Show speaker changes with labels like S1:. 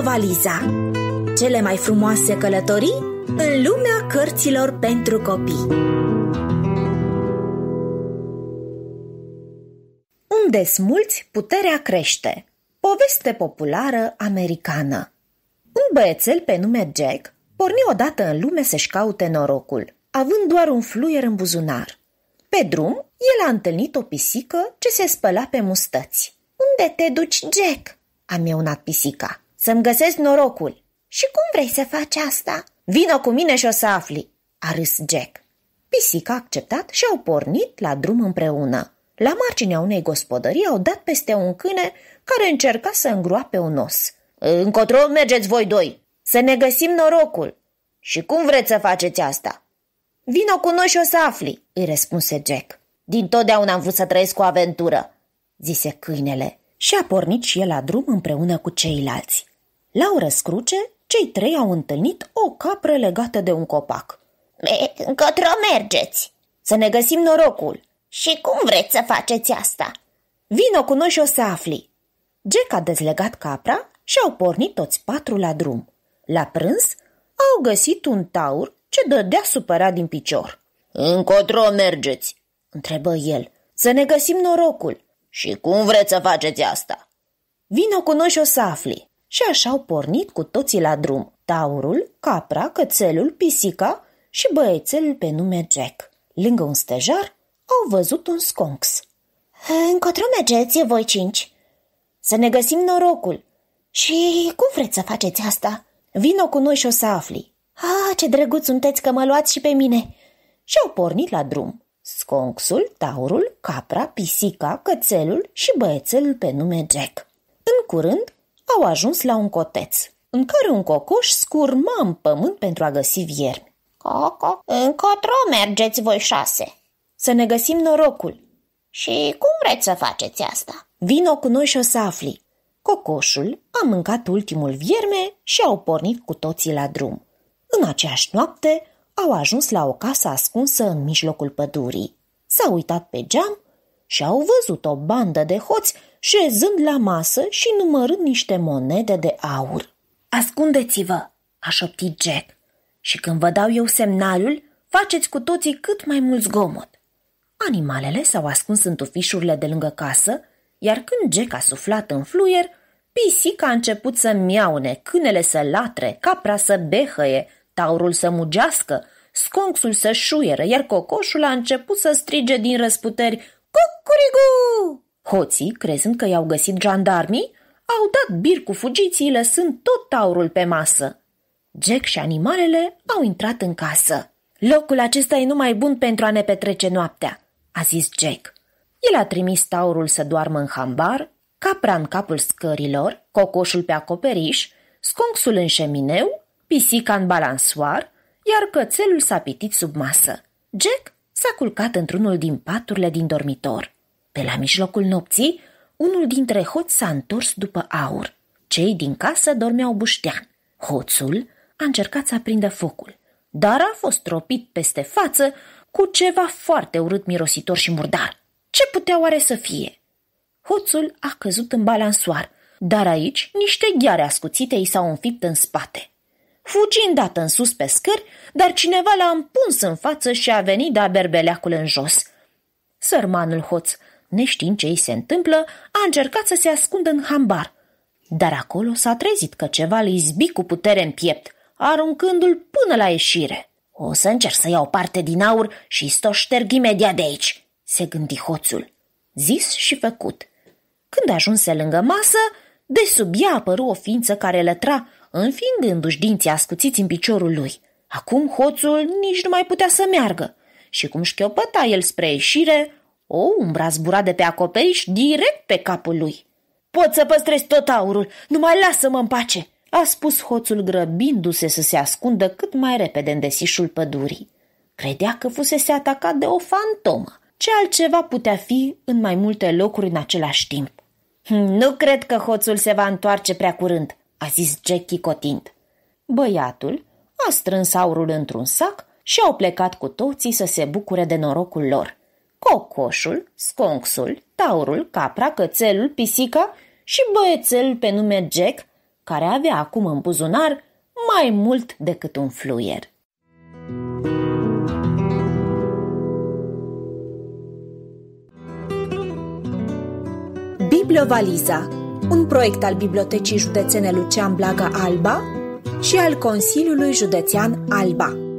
S1: valiza. Cele mai frumoase călătorii în lumea cărților pentru copii. Unde smulți, puterea crește. Poveste populară americană. Un băiețel pe nume Jack porni odată în lume să-și caute norocul, având doar un fluier în buzunar. Pe drum, el a întâlnit o pisică ce se spăla pe mustăți. Unde te duci, Jack?" a mieunat pisica să-mi găsesc norocul. Și cum vrei să faci asta? Vino cu mine și o să afli, a râs Jack. Pisica a acceptat și au pornit la drum împreună. La marginea unei gospodării au dat peste un câine care încerca să îngroape un os. Încotro mergeți voi doi, să ne găsim norocul. Și cum vreți să faceți asta? Vino cu noi și o să afli, îi răspunse Jack. Din totdeauna am vrut să trăiesc o aventură, zise câinele și a pornit și el la drum împreună cu ceilalți. La o răscruce, cei trei au întâlnit o capră legată de un copac. E, încotro mergeți! Să ne găsim norocul! Și cum vreți să faceți asta? Vino cu noi și o să afli! Jack a dezlegat capra și au pornit toți patru la drum. La prânz au găsit un taur ce dădea supărat din picior. Încotro mergeți? întrebă el. Să ne găsim norocul. Și cum vreți să faceți asta? Vino cu noi și o să afli. Și așa au pornit cu toții la drum, taurul, capra, cățelul, pisica și băiețelul pe nume Jack. Lângă un stejar au văzut un sconx. Încotro mergeți voi cinci? Să ne găsim norocul. Și cum vreți să faceți asta? Vino cu noi și o să afli. Ah, ce drăguț sunteți că mă luați și pe mine! Și au pornit la drum. Sconxul, taurul, capra, pisica, cățelul și băiețelul pe nume Jack. În curând, au ajuns la un coteț, în care un cocoș scurma în pământ pentru a găsi viermi. Coco, încotro mergeți voi șase. Să ne găsim norocul. Și cum vreți să faceți asta? Vino cu noi și o să afli. Cocoșul a mâncat ultimul vierme și au pornit cu toții la drum. În aceeași noapte au ajuns la o casă ascunsă în mijlocul pădurii. S-a uitat pe geam și au văzut o bandă de hoți șezând la masă și numărând niște monede de aur. Ascundeți-vă, a șoptit Jack, și când vă dau eu semnalul, faceți cu toții cât mai mult zgomot. Animalele s-au ascuns în tufișurile de lângă casă, iar când Jack a suflat în fluier, pisica a început să miaune, câinele să latre, capra să behăie, taurul să mugească, sconxul să șuieră, iar cocoșul a început să strige din răsputeri Urigu! Hoții, crezând că i-au găsit jandarmii, au dat bir cu fugiții, lăsând tot taurul pe masă. Jack și animalele au intrat în casă. Locul acesta e numai bun pentru a ne petrece noaptea, a zis Jack. El a trimis taurul să doarmă în hambar, capra în capul scărilor, cocoșul pe acoperiș, sconxul în șemineu, pisica în balansoar, iar cățelul s-a pitit sub masă. Jack s-a culcat într-unul din paturile din dormitor. Pe la mijlocul nopții, unul dintre hoți s-a întors după aur. Cei din casă dormeau buștean. Hoțul a încercat să aprindă focul, dar a fost tropit peste față cu ceva foarte urât mirositor și murdar. Ce putea oare să fie? Hoțul a căzut în balansoar, dar aici niște gheare ascuțite i s-au înfipt în spate. Fugi îndată în sus pe scări, dar cineva l-a împuns în față și a venit de-a berbeleacul în jos. Sărmanul hoț neștiind ce îi se întâmplă, a încercat să se ascundă în hambar. Dar acolo s-a trezit că ceva le izbi cu putere în piept, aruncându-l până la ieșire. O să încerc să iau parte din aur și să o șterg imediat de aici, se gândi hoțul. Zis și făcut. Când ajunse lângă masă, de sub ea apăru o ființă care lătra, înfingându-și dinții ascuțiți în piciorul lui. Acum hoțul nici nu mai putea să meargă și cum șchiopăta el spre ieșire, o umbra zbura de pe acoperiș direct pe capul lui. Pot să păstrez tot aurul, mai lasă-mă în pace!" a spus hoțul grăbindu-se să se ascundă cât mai repede în desișul pădurii. Credea că fusese atacat de o fantomă. Ce altceva putea fi în mai multe locuri în același timp? Hm, nu cred că hoțul se va întoarce prea curând, a zis Jackie Cotind. Băiatul a strâns aurul într-un sac și au plecat cu toții să se bucure de norocul lor cocoșul, sconxul, taurul, capra, cățelul, pisica și băiețelul pe nume Jack, care avea acum în buzunar mai mult decât un fluier. Bibliovaliza, un proiect al Bibliotecii Județene Lucean Blaga Alba și al Consiliului Județean Alba.